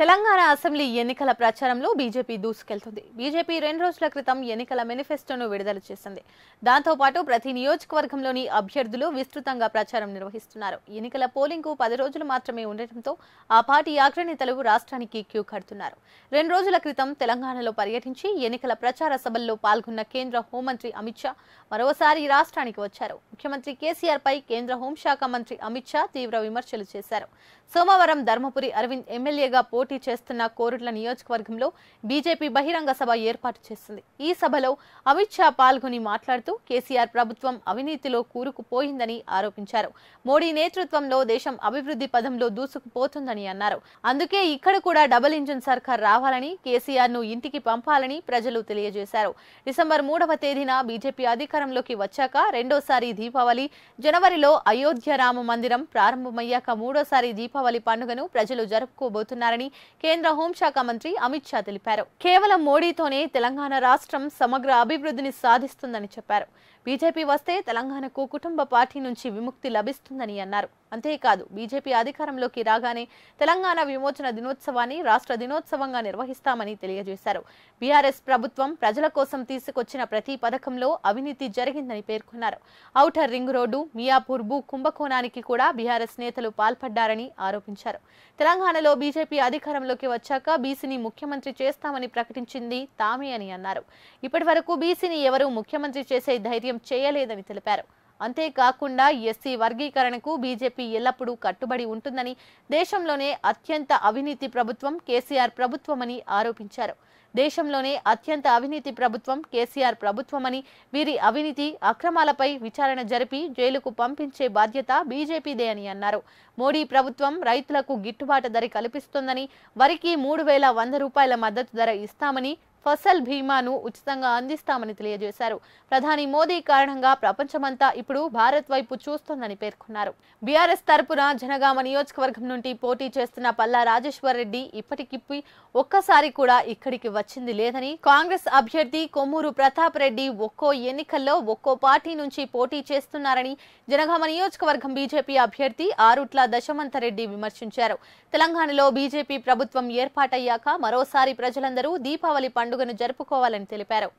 Telangana assembly ఎన్నికల ప్రచారంలో BJP దూసుకెళ్తుంది BJP రెండు రోజుల క్రితం ఎన్నికల మేనిఫెస్టోను విడుదల చేసింది దాంతోపాటు ప్రతి నియోజకవర్గంలోని అభ్యర్థులు విస్తృతంగా ప్రచారం నిర్వహిస్తున్నారు ఎన్నికల పోలింగ్కు పది రోజులు మాత్రమే ఉండటంతో ఆ పార్టీ అగ్రనేతలు రాష్ట్రానికి క్యూ కడుతున్నారు రెండు రోజుల క్రితం తెలంగాణలో పర్యటించి ఎన్నికల ప్రచార సభల్లో పాల్గొన్న కేంద్ర హోంమంత్రి అమిత్ షా మరోసారి రాష్ట్రానికి వచ్చారు ముఖ్యమంత్రి కేసీఆర్ పై కేంద్ర హోంశాఖ మంత్రి అమిత్ షా తీవ్ర విమర్శలు చేశారు సోమవారం ధర్మపురి అరవింద్ ఎమ్మెల్యేగా పోటీ పోటీ చేస్తున్న కోరుట్ల నియోజకవర్గంలో బీజేపీ బహిరంగ సభ ఏర్పాటు చేసింది ఈ సభలో అమిత్ షా పాల్గొని మాట్లాడుతూ కేసీఆర్ ప్రభుత్వం అవినీతిలో కూరుకుపోయిందని ఆరోపించారు మోడీ నేతృత్వంలో దేశం అభివృద్ధి పదంలో దూసుకుపోతుందని అన్నారు అందుకే ఇక్కడ కూడా డబుల్ ఇంజిన్ సర్కార్ రావాలని కేసీఆర్ ను ఇంటికి పంపాలని ప్రజలు తెలియజేశారు డిసెంబర్ మూడవ తేదీన బీజేపీ అధికారంలోకి వచ్చాక రెండోసారి దీపావళి జనవరిలో అయోధ్య రామ మందిరం ప్రారంభమయ్యాక మూడోసారి దీపావళి పండుగను ప్రజలు జరుపుకోబోతున్నారని కేంద్ర హోంశాఖ మంత్రి అమిత్ షా తెలిపారు కేవలం మోడీతోనే తెలంగాణ రాష్ట్రం సమగ్ర అభివృద్ధిని సాధిస్తుందని చెప్పారు బీజేపీ వస్తే తెలంగాణకు కుటుంబ పార్టీ నుంచి విముక్తి లభిస్తుందని అన్నారు అంతేకాదు బీజేపీ అధికారంలోకి రాగానే తెలంగాణ విమోచన దినోత్సవాన్ని రాష్ట్ర దినోత్సవంగా నిర్వహిస్తామని తెలియజేశారు బీఆర్ఎస్ ప్రభుత్వం ప్రజల కోసం తీసుకొచ్చిన ప్రతి పథకంలో అవినీతి జరిగిందని పేర్కొన్నారు ఔటర్ రింగ్ రోడ్డు మియాపూర్ భూ కుంభకోణానికి కూడా బీఆర్ఎస్ నేతలు పాల్పడ్డారని ఆరోపించారు తెలంగాణలో బీజేపీ అధికారంలోకి వచ్చాక బీసీని ముఖ్యమంత్రి చేస్తామని ప్రకటించింది తామే అని అన్నారు ఇప్పటి వరకు బీసీని ఎవరూ ముఖ్యమంత్రి చేసే ధైర్యం చేయలేదని తెలిపారు అంతేకాకుండా ఎస్సీ వర్గీకరణకు బీజేపీ ఎల్లప్పుడూ కట్టుబడి ఉంటుందని దేశంలోనే అత్యంత అవినీతి ప్రభుత్వం కేసీఆర్ ప్రభుత్వమని ఆరోపించారు దేశంలోనే అత్యంత అవినీతి ప్రభుత్వం కేసీఆర్ ప్రభుత్వమని వీరి అవినీతి అక్రమాలపై విచారణ జరిపి జైలుకు పంపించే బాధ్యత బీజేపీదే అని అన్నారు మోడీ ప్రభుత్వం రైతులకు గిట్టుబాటు ధర కల్పిస్తోందని వరికి మూడు వేల వంద రూపాయల మద్దతు ధర ఇస్తామని ఫసల్ బీమాను ఉచితంగా అందిస్తామని తెలియజేశారు ప్రధాని మోదీ కారణంగా ప్రపంచమంతా ఇప్పుడు భారత్ వైపు చూస్తోందని పేర్కొన్నారు బీఆర్ఎస్ తరపున జనగామ నియోజకవర్గం నుండి పోటీ చేస్తున్న పల్లా రాజేశ్వర్ రెడ్డి ఇప్పటికిప్పి ఒక్కసారి కూడా ఇక్కడికి వచ్చింది లేదని కాంగ్రెస్ అభ్యర్థి కొమ్మూరు ప్రతాప్ రెడ్డి ఒక్కో ఎన్నికల్లో ఒక్కో పార్టీ నుంచి పోటీ చేస్తున్నారని జనగామ నియోజకవర్గం బీజేపీ అభ్యర్థి ఆరుట్ల దశమంత రెడ్డి విమర్శించారు తెలంగాణలో బీజేపీ ప్రభుత్వం ఏర్పాటయ్యాక మరోసారి ప్రజలందరూ దీపావళి పండుగ పండుగను జరుపుకోవాలని తెలిపారు